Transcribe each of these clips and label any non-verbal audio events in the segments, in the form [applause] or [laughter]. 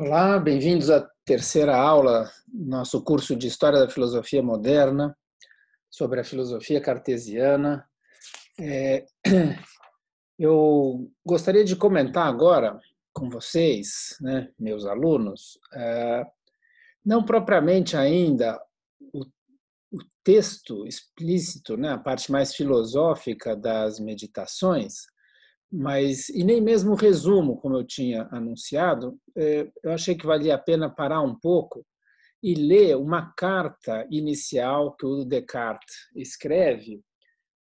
Olá, bem-vindos à terceira aula do nosso curso de História da Filosofia Moderna, sobre a filosofia cartesiana. É, [clears throat] eu gostaria de comentar agora com vocês, né, meus alunos, é, não propriamente ainda o, o texto explícito, né, a parte mais filosófica das meditações, mas e nem mesmo o resumo, como eu tinha anunciado, é, eu achei que valia a pena parar um pouco e ler uma carta inicial que o Descartes escreve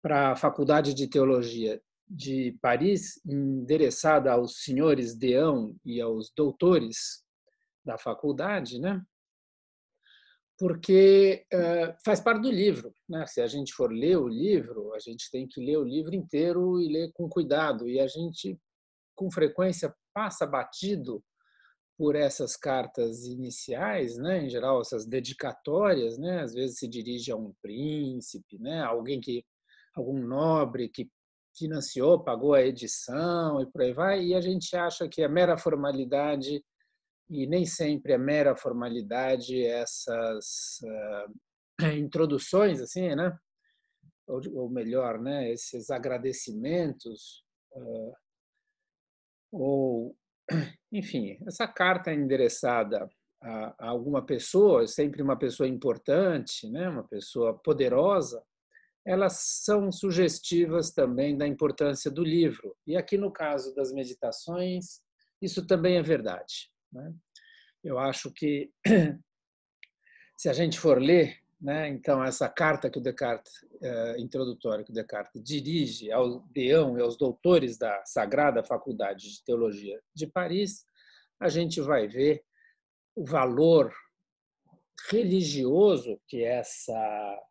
para a Faculdade de Teologia de Paris, endereçada aos senhores deão e aos doutores da faculdade, né? porque uh, faz parte do livro. Né? Se a gente for ler o livro, a gente tem que ler o livro inteiro e ler com cuidado. E a gente, com frequência, passa batido por essas cartas iniciais, né? em geral, essas dedicatórias. Né? Às vezes se dirige a um príncipe, né? alguém que algum nobre que financiou, pagou a edição e por aí vai, e a gente acha que é mera formalidade e nem sempre é mera formalidade essas uh, [clears throat] introduções assim né ou, ou, melhor né esses agradecimentos uh, ou [clears throat] enfim essa carta é endereçada a, a alguma pessoa sempre uma pessoa importante né uma pessoa poderosa elas são sugestivas também da importância do livro e aqui no caso das meditações isso também é verdade né? Eu acho que, [clears throat] se a gente for ler, né, então, essa carta que o Descartes, eh, introdutória, que o Descartes dirige ao deão e aos doutores da Sagrada Faculdade de Teologia de Paris, a gente vai ver o valor religioso que essa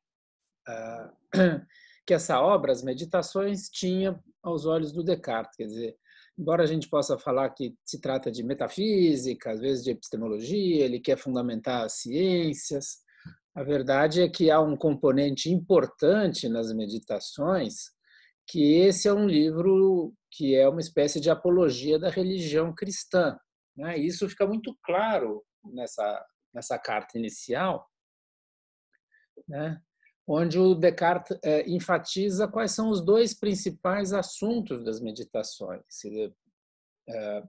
eh, [clears throat] que essa obra, as Meditações, tinha aos olhos do Descartes. Quer dizer, embora a gente possa falar que se trata de metafísica, às vezes de epistemologia, ele quer fundamentar as ciências, a verdade é que há um componente importante nas meditações, que esse é um livro que é uma espécie de apologia da religião cristã. Né? Isso fica muito claro nessa, nessa carta inicial. Né? onde o Descartes eh, enfatiza quais são os dois principais assuntos das meditações. Eh,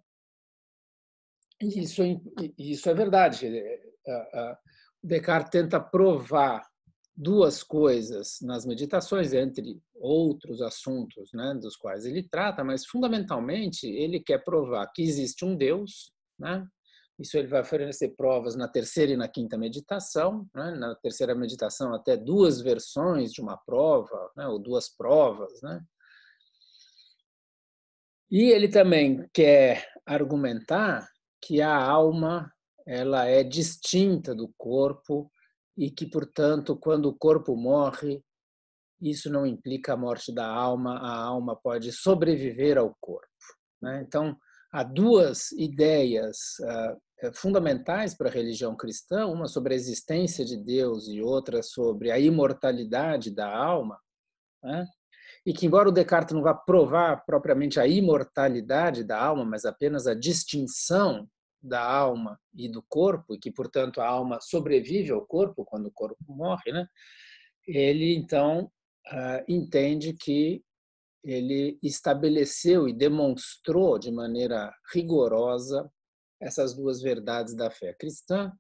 isso, é isso é verdade. Eh, Descartes tenta provar duas coisas nas meditações, entre outros assuntos né, dos quais ele trata, mas fundamentalmente ele quer provar que existe um Deus, né, isso ele vai oferecer provas na terceira e na quinta meditação. Né? Na terceira meditação, até duas versões de uma prova, né? ou duas provas. Né? E ele também quer argumentar que a alma ela é distinta do corpo e que, portanto, quando o corpo morre, isso não implica a morte da alma, a alma pode sobreviver ao corpo. Né? Então, há duas ideias ah, fundamentais para a religião cristã, uma sobre a existência de Deus e outra sobre a imortalidade da alma, né? e que, embora o Descartes não vá provar propriamente a imortalidade da alma, mas apenas a distinção da alma e do corpo, e que, portanto, a alma sobrevive ao corpo quando o corpo morre, né? ele então ah, entende que ele estabeleceu e demonstrou de maneira rigorosa essas duas verdades da fé cristã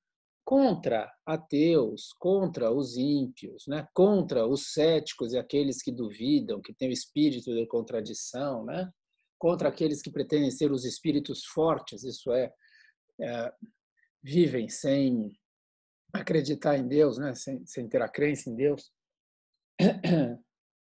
contra ateus, contra os ímpios, né? contra os céticos e aqueles que duvidam, que têm o espírito de contradição, né? contra aqueles que pretendem ser os espíritos fortes, isso é, é vivem sem acreditar em Deus, né? sem, sem ter a crença em Deus.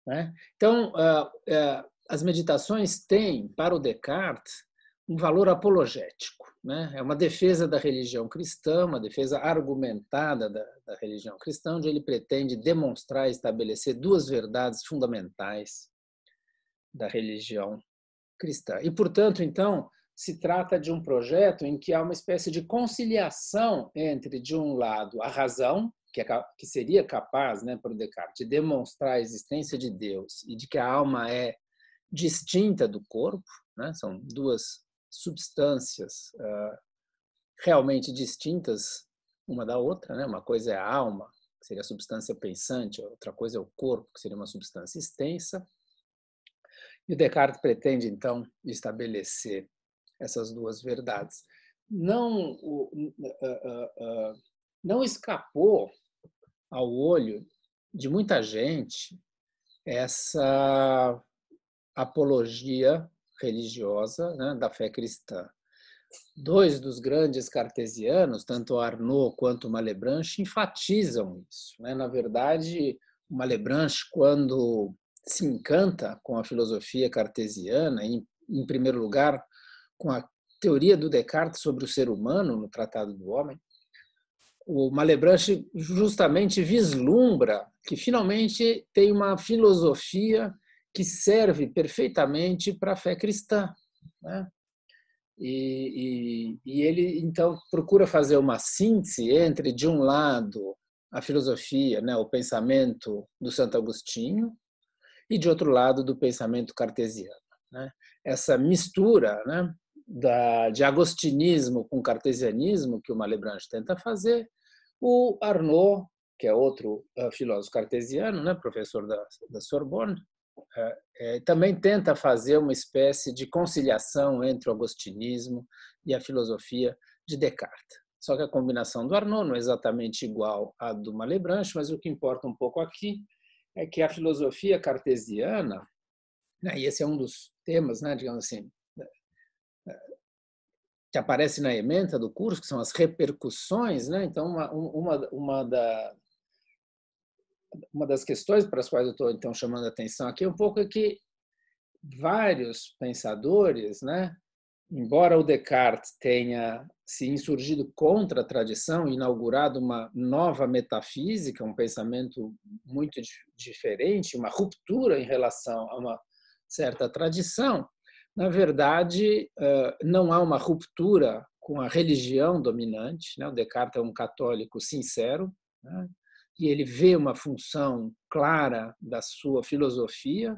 Né? Então, ah, é, as meditações têm, para o Descartes, um valor apologético. Né? É uma defesa da religião cristã, uma defesa argumentada da, da religião cristã, onde ele pretende demonstrar e estabelecer duas verdades fundamentais da religião cristã. E, portanto, então, se trata de um projeto em que há uma espécie de conciliação entre, de um lado, a razão, que, é, que seria capaz, né, o Descartes, de demonstrar a existência de Deus e de que a alma é distinta do corpo, né, são duas substâncias uh, realmente distintas uma da outra, né? Uma coisa é a alma, que seria a substância pensante, outra coisa é o corpo, que seria uma substância extensa. E o Descartes pretende então estabelecer essas duas verdades. Não, ah, ah, não escapou ao olho de muita gente essa apologia religiosa né, da fé cristã. Dois dos grandes cartesianos, tanto Arnaud quanto Malebranche, enfatizam isso. Né? Na verdade, Malebranche, quando se encanta com a filosofia cartesiana, em, em primeiro lugar, com a teoria do Descartes sobre o ser humano no Tratado do Homem, o Malebranche justamente vislumbra que finalmente tem uma filosofia que serve perfeitamente para a fé cristã. Né? E, e, e, ele, então, procura fazer uma síntese entre, de um lado, a filosofia, né, o pensamento do Santo Agostinho, e, de outro lado, do pensamento cartesiano. Né? Essa mistura né, da, de agostinismo com cartesianismo que o Malebranche tenta fazer, o Arnaud, que é outro uh, filósofo cartesiano, né, professor da, da Sorbonne, uh, é, também tenta fazer uma espécie de conciliação entre o agostinismo e a filosofia de Descartes. Só que a combinação do Arnaud não é exatamente igual à do Malebranche, mas o que importa um pouco aqui é que a filosofia cartesiana, né, e esse é um dos temas, né, digamos assim, que aparece na ementa do curso, que são as repercussões, né? Então, uma, uma, uma, da, uma das questões para as quais eu estou, então, chamando a atenção aqui um pouco é que vários pensadores, né? Embora o Descartes tenha se insurgido contra a tradição, inaugurado uma nova metafísica, um pensamento muito diferente, uma ruptura em relação a uma certa tradição, na verdade, não há uma ruptura com a religião dominante. Né? O Descartes é um católico sincero né? e ele vê uma função clara da sua filosofia,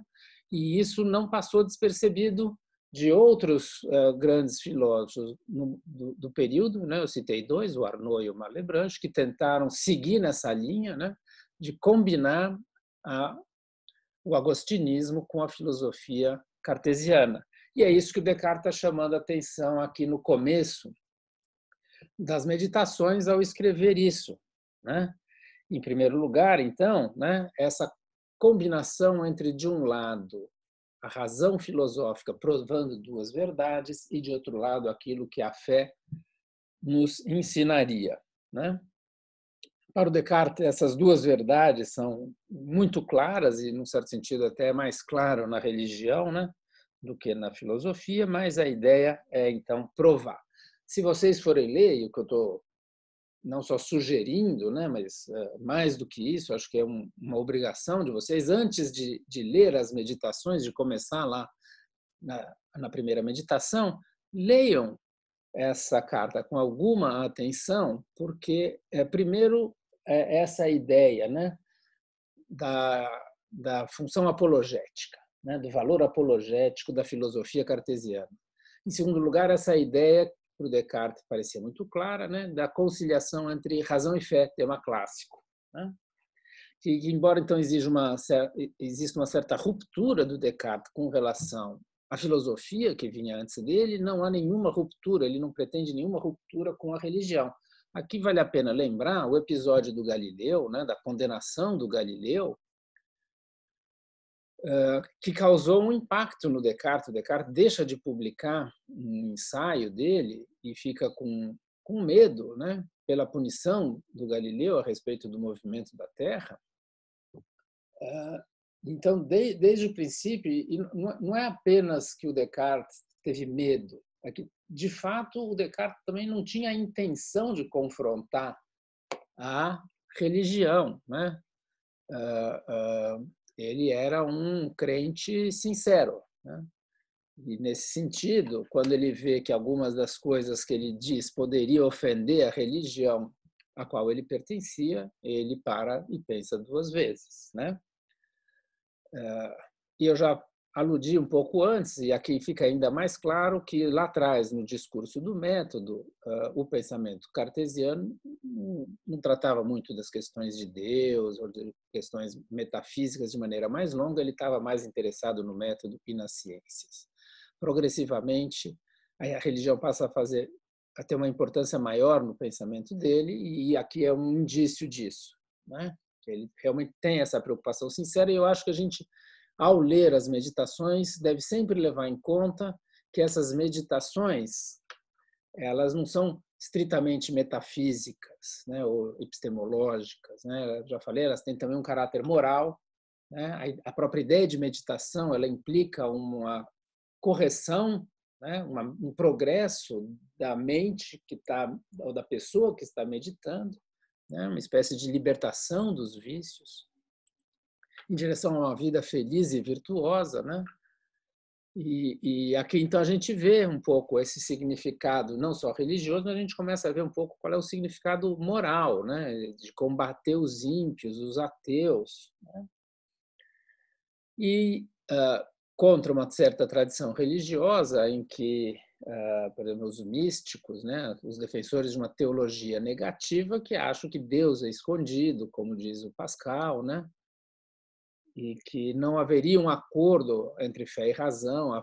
e isso não passou despercebido de outros grandes filósofos do, período. Né? Eu citei dois, o Arnaud e o Malebranche, que tentaram seguir nessa linha né? de combinar a, o agostinismo com a filosofia cartesiana. E é isso que o Descartes está chamando a atenção aqui no começo das meditações ao escrever isso. Né? Em primeiro lugar, então, né, essa combinação entre, de um lado, a razão filosófica provando duas verdades e, de outro lado, aquilo que a fé nos ensinaria. Né? Para o Descartes, essas duas verdades são muito claras e, num certo sentido, até mais claro na religião, né? do que na filosofia, mas a ideia é então provar. Se vocês forem ler, o que eu estou não só sugerindo, né, mas eh, mais do que isso, acho que é um, uma obrigação de vocês, antes de, de, ler as meditações, de começar lá na, na primeira meditação, leiam essa carta com alguma atenção, porque, é, primeiro, é essa ideia né, da, da função apologética né, do valor apologético da filosofia cartesiana. Em segundo lugar, essa ideia, para o Descartes parecia muito clara, né, da conciliação entre razão e fé, tema clássico. Né? Que, embora então exija uma, exista uma certa ruptura do Descartes com relação à filosofia que vinha antes dele, não há nenhuma ruptura, ele não pretende nenhuma ruptura com a religião. Aqui vale a pena lembrar o episódio do Galileu, né, da condenação do Galileu, que causou um impacto no Descartes. O Descartes deixa de publicar um ensaio dele e fica com, com medo né, pela punição do Galileu a respeito do movimento da Terra. Então, desde o princípio, é, não é apenas que o Descartes teve medo, é que, de fato, o Descartes também não tinha a intenção de confrontar a religião. Né? ele era um crente sincero. Né? E, nesse sentido, quando ele vê que algumas das coisas que ele diz poderiam ofender a religião a qual ele pertencia, ele para e pensa duas vezes. Né? Eh, e eu já aludi um pouco antes, e aqui fica ainda mais claro que lá atrás, no discurso do método, ah, o pensamento cartesiano não tratava muito das questões de Deus ou de questões metafísicas de maneira mais longa, ele estava mais interessado no método e nas ciências. Progressivamente, a religião passa a fazer a ter uma importância maior no pensamento dele, e aqui é um indício disso, né? Ele realmente tem essa preocupação sincera, e eu acho que a gente ao ler as meditações, deve sempre levar em conta que essas meditações, elas não são estritamente metafísicas, né, ou epistemológicas, né? Já falei, elas têm também um caráter moral, né? A própria ideia de meditação, ela implica uma correção, né? Uma, um progresso da mente que está ou da pessoa que está meditando, né? Uma espécie de libertação dos vícios em direção a uma vida feliz e virtuosa, né? E, e, aqui então a gente vê um pouco esse significado, não só religioso, mas a gente começa a ver um pouco qual é o significado moral, né? de combater os ímpios, os ateus. Né? E uh, contra uma certa tradição religiosa em que, uh, por exemplo, os místicos, né? os defensores de uma teologia negativa que acham que Deus é escondido, como diz o Pascal, né? e que não haveria um acordo entre fé e razão, a,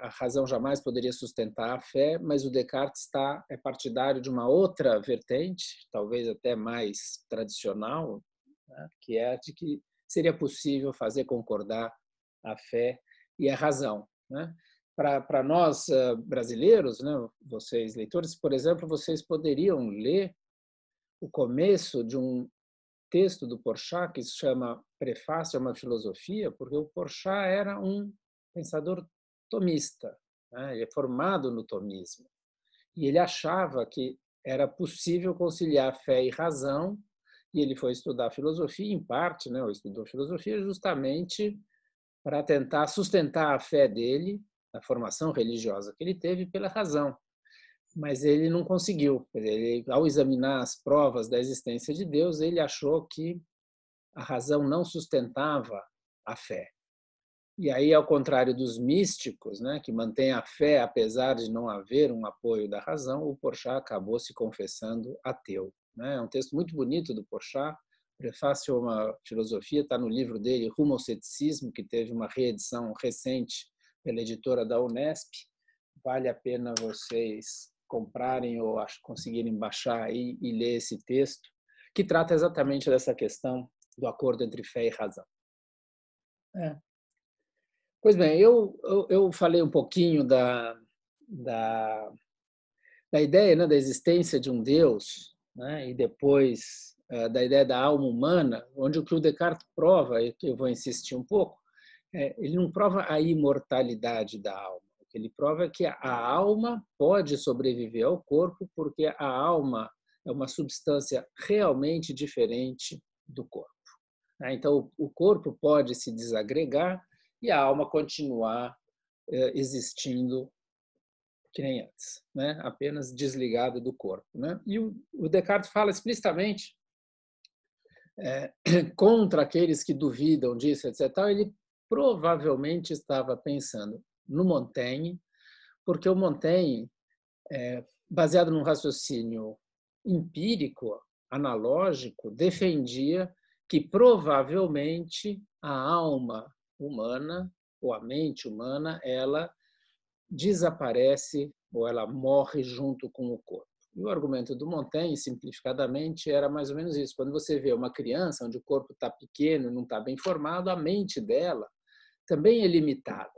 a, razão jamais poderia sustentar a fé, mas o Descartes está é partidário de uma outra vertente, talvez até mais tradicional, né, que é a de que seria possível fazer concordar a fé e a razão. Né? Para nós eh, brasileiros, né, vocês leitores, por exemplo, vocês poderiam ler o começo de um texto do Porchat que se chama prefácio a é uma filosofia, porque o Porchat era um pensador tomista, né? ele é formado no tomismo. E ele achava que era possível conciliar fé e razão, e ele foi estudar filosofia, em parte, né, ou estudou filosofia justamente para tentar sustentar a fé dele, a formação religiosa que ele teve, pela razão. Mas ele não conseguiu. Ele, ao examinar as provas da existência de Deus, ele achou que a razão não sustentava a fé. E aí, ao contrário dos místicos, né, que mantêm a fé apesar de não haver um apoio da razão, o Porchat acabou se confessando ateu. Né? É um texto muito bonito do Porchat, prefácio a uma filosofia, está no livro dele, Rumo ao Ceticismo, que teve uma reedição recente pela editora da Unesp. Vale a pena vocês comprarem ou conseguirem baixar e, e ler esse texto, que trata exatamente dessa questão do acordo entre fé e razão. É. Pois bem, eu, eu, eu, falei um pouquinho da, da, da ideia né, da existência de um Deus, né, e depois é, da ideia da alma humana, onde o que o Descartes prova, e eu vou insistir um pouco, é, ele não prova a imortalidade da alma. O que ele prova é que a alma pode sobreviver ao corpo, porque a alma é uma substância realmente diferente do corpo. Né? Então, o corpo pode se desagregar e a alma continuar eh, existindo que nem antes, né? apenas desligada do corpo. Né? E o Descartes fala explicitamente é, [clears throat] contra aqueles que duvidam disso, etc. Ele provavelmente estava pensando no Montaigne, porque o Montaigne, é, baseado num raciocínio empírico, analógico, defendia que provavelmente a alma humana ou a mente humana ela desaparece ou ela morre junto com o corpo. E o argumento do Montaigne, simplificadamente, era mais ou menos isso. Quando você vê uma criança onde o corpo está pequeno, não está bem formado, a mente dela também é limitada.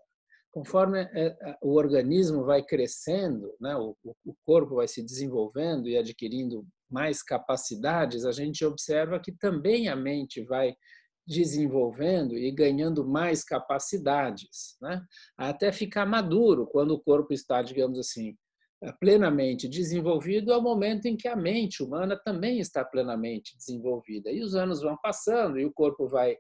Conforme é, é, o organismo vai crescendo, né, o corpo vai se desenvolvendo e adquirindo mais capacidades, a gente observa que também a mente vai desenvolvendo e ganhando mais capacidades, né? até ficar maduro, quando o corpo está, digamos assim, eh, plenamente desenvolvido, é o momento em que a mente humana também está plenamente desenvolvida. E os anos vão passando e o corpo vai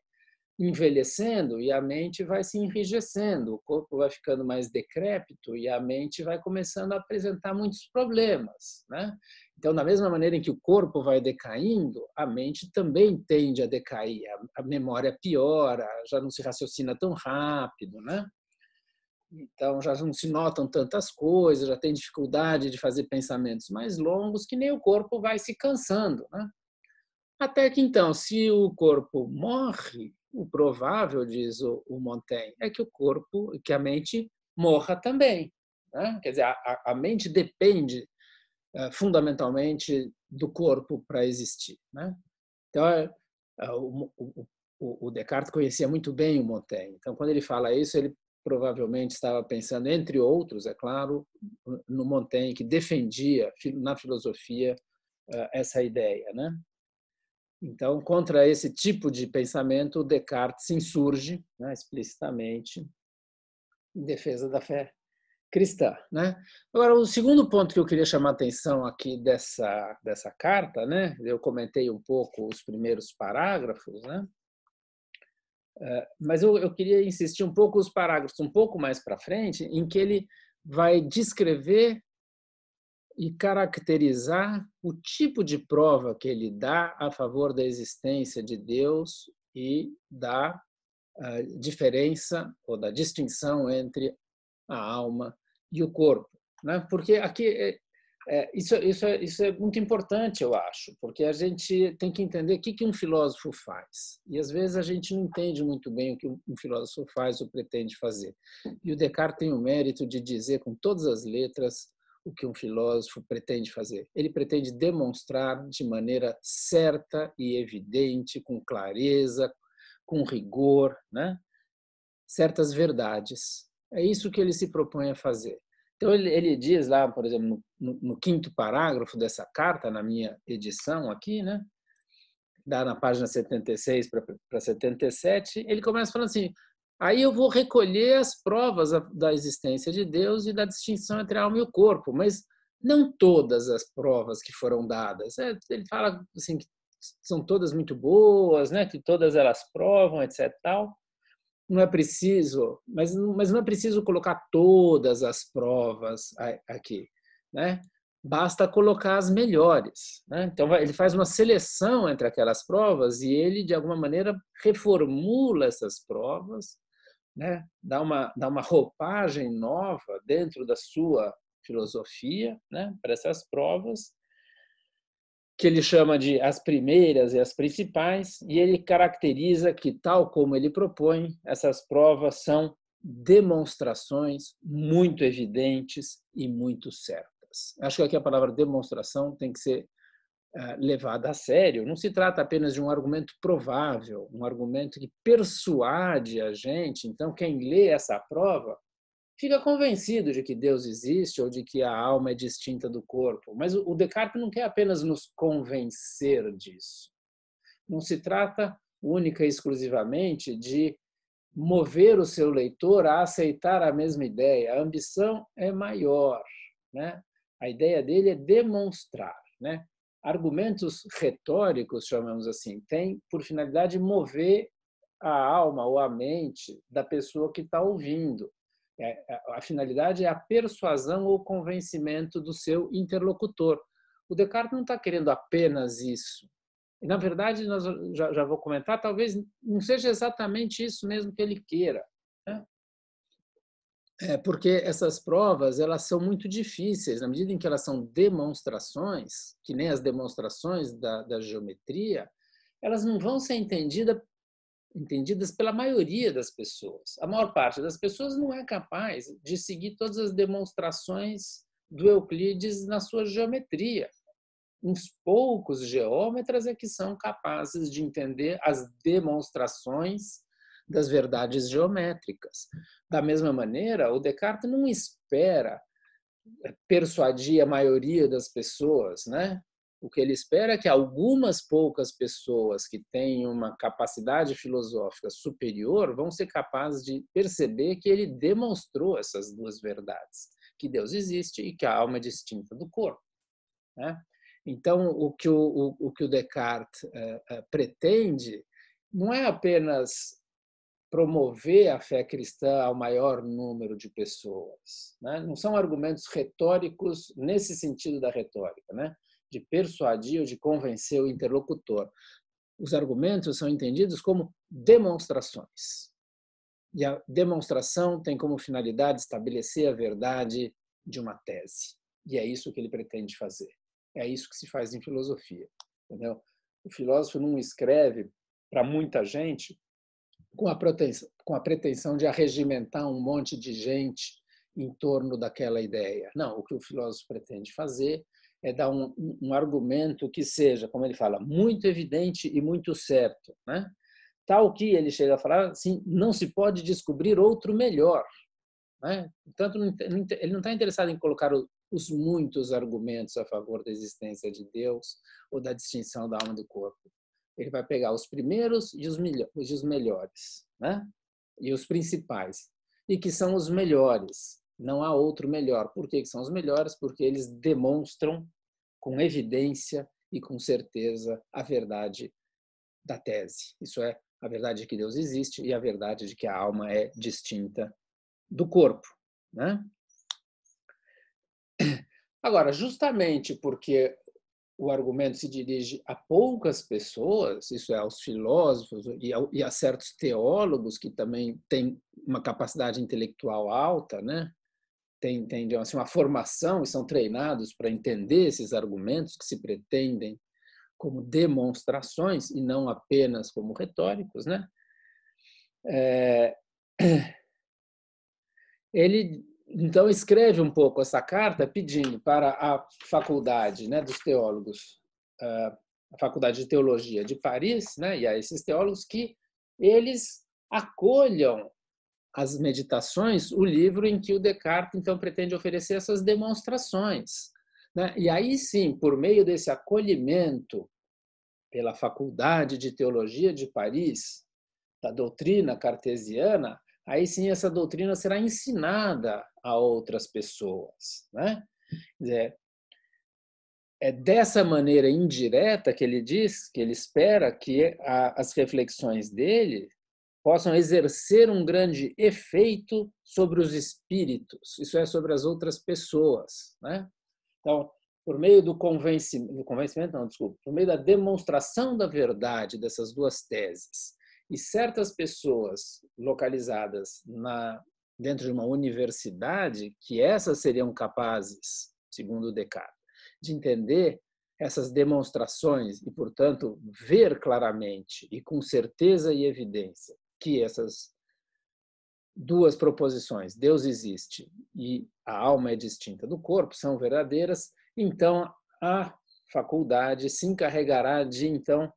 envelhecendo e a mente vai se enrijecendo, o corpo vai ficando mais decrépito e a mente vai começando a apresentar muitos problemas, né? Então, da mesma maneira em que o corpo vai decaindo, a mente também tende a decair, a memória piora, já não se raciocina tão rápido, né? Então, já não se notam tantas coisas, já tem dificuldade de fazer pensamentos mais longos, que nem o corpo vai se cansando, né? Até que então, se o corpo morre, o provável, diz o, o Montaigne, é que o corpo, que a mente morra também. Né? Quer dizer, a, a mente depende eh, fundamentalmente do corpo para existir. Né? Então, é, é, o, o, o, Descartes conhecia muito bem o Montaigne. Então, quando ele fala isso, ele provavelmente estava pensando, entre outros, é claro, no Montaigne, que defendia na filosofia eh, essa ideia. Né? Então, contra esse tipo de pensamento, Descartes se insurge né, explicitamente em defesa da fé cristã. Né? Agora, o segundo ponto que eu queria chamar a atenção aqui dessa, dessa carta, né? eu comentei um pouco os primeiros parágrafos, né? Eh, mas eu, eu queria insistir um pouco os parágrafos um pouco mais para frente, em que ele vai descrever e caracterizar o tipo de prova que ele dá a favor da existência de Deus e da ah, diferença ou da distinção entre a alma e o corpo. Né? Porque aqui é, é, isso, isso, é, isso é muito importante, eu acho, porque a gente tem que entender o que, que um filósofo faz. E às vezes a gente não entende muito bem o que um filósofo faz ou pretende fazer. E o Descartes tem o mérito de dizer com todas as letras o que um filósofo pretende fazer. Ele pretende demonstrar de maneira certa e evidente, com clareza, com rigor, né? certas verdades. É isso que ele se propõe a fazer. Então, ele, ele diz lá, por exemplo, no, no, quinto parágrafo dessa carta, na minha edição aqui, né? Dá na página 76 para 77, ele começa falando assim: Aí eu vou recolher as provas da existência de Deus e da distinção entre a alma e o corpo, mas não todas as provas que foram dadas. É, ele fala assim que são todas muito boas, né? Que todas elas provam, etc. Tal. Não é preciso, mas, mas não é preciso colocar todas as provas aqui, né? Basta colocar as melhores. Né? Então ele faz uma seleção entre aquelas provas e ele de alguma maneira reformula essas provas né? dá, uma, dá uma roupagem nova dentro da sua filosofia né? para essas provas, que ele chama de as primeiras e as principais, e ele caracteriza que, tal como ele propõe, essas provas são demonstrações muito evidentes e muito certas. Acho que aqui a palavra demonstração tem que ser eh, levada a sério. Não se trata apenas de um argumento provável, um argumento que persuade a gente. Então, quem lê essa prova fica convencido de que Deus existe ou de que a alma é distinta do corpo. Mas o Descartes não quer apenas nos convencer disso. Não se trata única e exclusivamente de mover o seu leitor a aceitar a mesma ideia. A ambição é maior, né? A ideia dele é demonstrar, né? argumentos retóricos, chamamos assim, têm por finalidade mover a alma ou a mente da pessoa que está ouvindo. É, é, a finalidade é a persuasão ou convencimento do seu interlocutor. O Descartes não está querendo apenas isso. E, na verdade, nós já, já vou comentar, talvez não seja exatamente isso mesmo que ele queira. É, porque essas provas, elas são muito difíceis. Na medida em que elas são demonstrações, que nem as demonstrações da, da geometria, elas não vão ser entendida, entendidas pela maioria das pessoas. A maior parte das pessoas não é capaz de seguir todas as demonstrações do Euclides na sua geometria. Uns poucos geômetras é que são capazes de entender as demonstrações das verdades geométricas. Da mesma maneira, o Descartes não espera eh, persuadir a maioria das pessoas, né? O que ele espera é que algumas poucas pessoas que têm uma capacidade filosófica superior vão ser capazes de perceber que ele demonstrou essas duas verdades, que Deus existe e que a alma é distinta do corpo. Né? Então, o que o, o, o que o Descartes eh, eh, pretende não é apenas promover a fé cristã ao maior número de pessoas. Né? Não são argumentos retóricos nesse sentido da retórica, né? de persuadir ou de convencer o interlocutor. Os argumentos são entendidos como demonstrações. E a demonstração tem como finalidade estabelecer a verdade de uma tese. E é isso que ele pretende fazer. É isso que se faz em filosofia. Entendeu? O filósofo não escreve para muita gente com a, proteção, com a pretensão de arregimentar um monte de gente em torno daquela ideia. Não, o que o filósofo pretende fazer é dar um, um argumento que seja, como ele fala, muito evidente e muito certo, né? tal que ele chega a falar assim, não se pode descobrir outro melhor. Né? Portanto, ele não está interessado em colocar os muitos argumentos a favor da existência de Deus ou da distinção da alma do corpo ele vai pegar os primeiros e os, e os melhores, né? E os principais. E que são os melhores. Não há outro melhor. Por que, que são os melhores? Porque eles demonstram com evidência e com certeza a verdade da tese. Isso é a verdade de que Deus existe e a verdade de que a alma é distinta do corpo, né? Agora, justamente porque o argumento se dirige a poucas pessoas, isso é, aos filósofos e a, e a certos teólogos que também têm uma capacidade intelectual alta, né? Tem, tem assim, uma formação e são treinados para entender esses argumentos que se pretendem como demonstrações e não apenas como retóricos, né? É... [clears throat] ele então escreve um pouco essa carta pedindo para a faculdade né, dos teólogos, a faculdade de teologia de Paris, né, e a esses teólogos que eles acolham as meditações, o livro em que o Descartes então pretende oferecer essas demonstrações, né? E aí sim, por meio desse acolhimento pela Faculdade de Teologia de Paris da doutrina cartesiana, aí sim essa doutrina será ensinada a outras pessoas. Né? Quer dizer, é dessa maneira indireta que ele diz que ele espera que a, as reflexões dele possam exercer um grande efeito sobre os espíritos, isso é, sobre as outras pessoas. Né? Então, por meio do convencimento, do convencimento, não, desculpa, por meio da demonstração da verdade dessas duas teses, e certas pessoas localizadas na dentro de uma universidade que essas seriam capazes, segundo Descartes, de entender essas demonstrações e, portanto, ver claramente e com certeza e evidência que essas duas proposições, Deus existe e a alma é distinta do corpo, são verdadeiras, então a faculdade se encarregará de então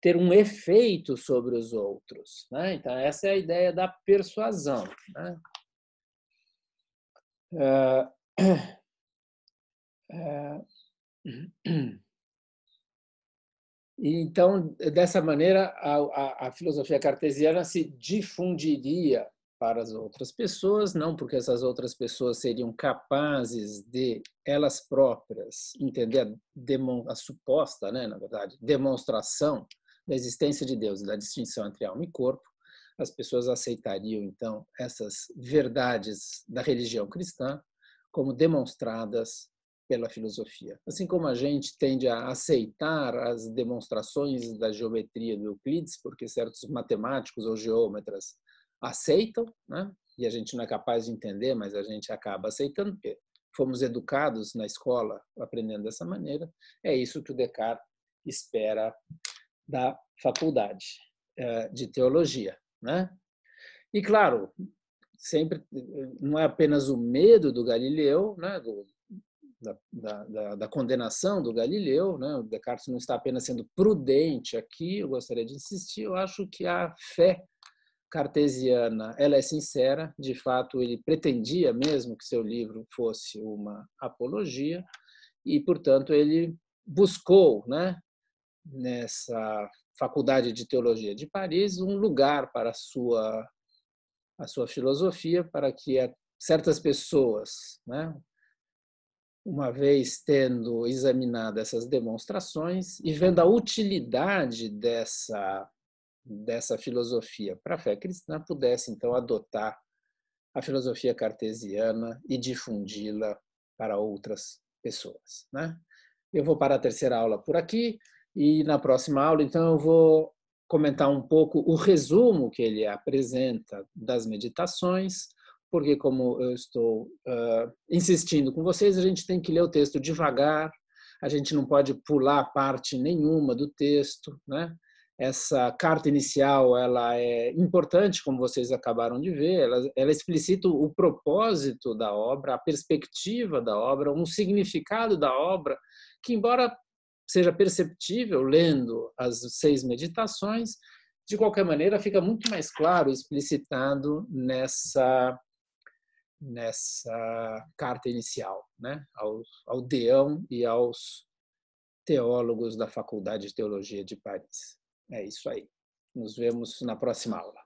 ter um efeito sobre os outros. Né? Então, essa é a ideia da persuasão. Né? Ah, eh, eh, então, dessa maneira, a, a, a, filosofia cartesiana se difundiria para as outras pessoas, não porque essas outras pessoas seriam capazes de elas próprias entender a, demo, a suposta, né, na verdade, demonstração da existência de Deus e da distinção entre alma e corpo, as pessoas aceitariam então essas verdades da religião cristã como demonstradas pela filosofia. Assim como a gente tende a aceitar as demonstrações da geometria do Euclides, porque certos matemáticos ou geômetras aceitam, né? e a gente não é capaz de entender, mas a gente acaba aceitando, porque fomos educados na escola aprendendo dessa maneira, é isso que o Descartes espera da faculdade eh, de teologia. Né? E claro, sempre não é apenas o medo do Galileu, né, do, da, da, da, condenação do Galileu, né? O Descartes não está apenas sendo prudente aqui, eu gostaria de insistir, eu acho que a fé cartesiana, ela é sincera, de fato ele pretendia mesmo que seu livro fosse uma apologia e, portanto, ele buscou, né, nessa Faculdade de Teologia de Paris um lugar para a sua, a sua filosofia, para que certas pessoas, né, uma vez tendo examinado essas demonstrações e vendo a utilidade dessa, dessa filosofia para a fé cristã, pudesse então adotar a filosofia cartesiana e difundi-la para outras pessoas. Né? Eu vou para a terceira aula por aqui. E na próxima aula, então, eu vou comentar um pouco o resumo que ele apresenta das meditações, porque, como eu estou uh, insistindo com vocês, a gente tem que ler o texto devagar, a gente não pode pular parte nenhuma do texto, né? Essa carta inicial, ela é importante, como vocês acabaram de ver, ela, ela explicita o propósito da obra, a perspectiva da obra, um significado da obra, que embora seja perceptível lendo as seis meditações, de qualquer maneira fica muito mais claro explicitado nessa nessa carta inicial, né, ao, ao Deão e aos teólogos da Faculdade de Teologia de Paris. É isso aí. Nos vemos na próxima aula.